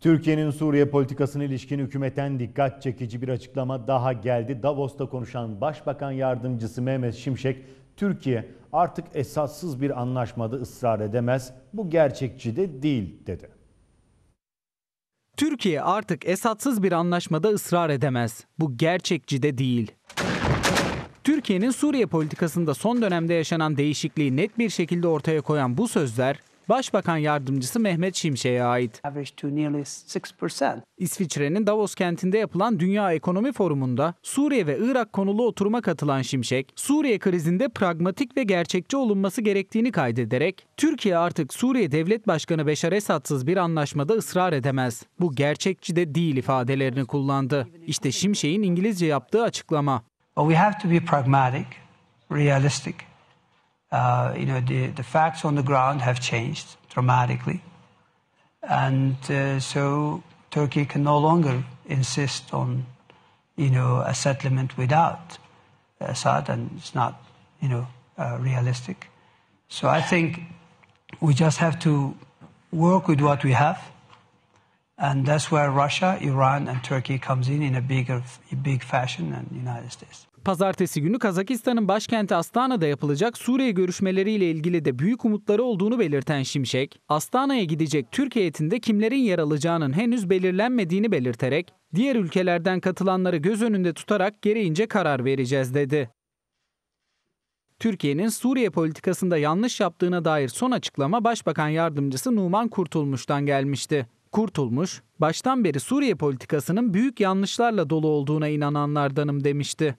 Türkiye'nin Suriye politikasına ilişkin hükümetten dikkat çekici bir açıklama daha geldi. Davos'ta konuşan Başbakan Yardımcısı Mehmet Şimşek, Türkiye artık esassız bir anlaşmada ısrar edemez, bu gerçekçi de değil dedi. Türkiye artık esatsız bir anlaşmada ısrar edemez. Bu gerçekçi de değil. Türkiye'nin Suriye politikasında son dönemde yaşanan değişikliği net bir şekilde ortaya koyan bu sözler Başbakan yardımcısı Mehmet Şimşek'e ait. İsviçre'nin Davos kentinde yapılan Dünya Ekonomi Forumu'nda Suriye ve Irak konulu oturuma katılan Şimşek, Suriye krizinde pragmatik ve gerçekçi olunması gerektiğini kaydederek, Türkiye artık Suriye Devlet Başkanı Beşar Esad'sız bir anlaşmada ısrar edemez. Bu gerçekçi de değil ifadelerini kullandı. İşte Şimşek'in İngilizce yaptığı açıklama. But we have to be pragmatic, realistic Uh, you know, the, the facts on the ground have changed dramatically. And uh, so Turkey can no longer insist on, you know, a settlement without uh, Assad, and it's not, you know, uh, realistic. So I think we just have to work with what we have And that's where Russia, Iran and Turkey comes in in a bigger big fashion and United States. Pazartesi günü Kazakistan'ın başkenti Astana'da yapılacak Suriye görüşmeleriyle ilgili de büyük umutları olduğunu belirten Şimşek, Astana'ya gidecek Türk heyetinde kimlerin yer alacağının henüz belirlenmediğini belirterek, diğer ülkelerden katılanları göz önünde tutarak gereğince karar vereceğiz dedi. Türkiye'nin Suriye politikasında yanlış yaptığına dair son açıklama Başbakan Yardımcısı Numan Kurtulmuş'tan gelmişti. Kurtulmuş, baştan beri Suriye politikasının büyük yanlışlarla dolu olduğuna inananlardanım demişti.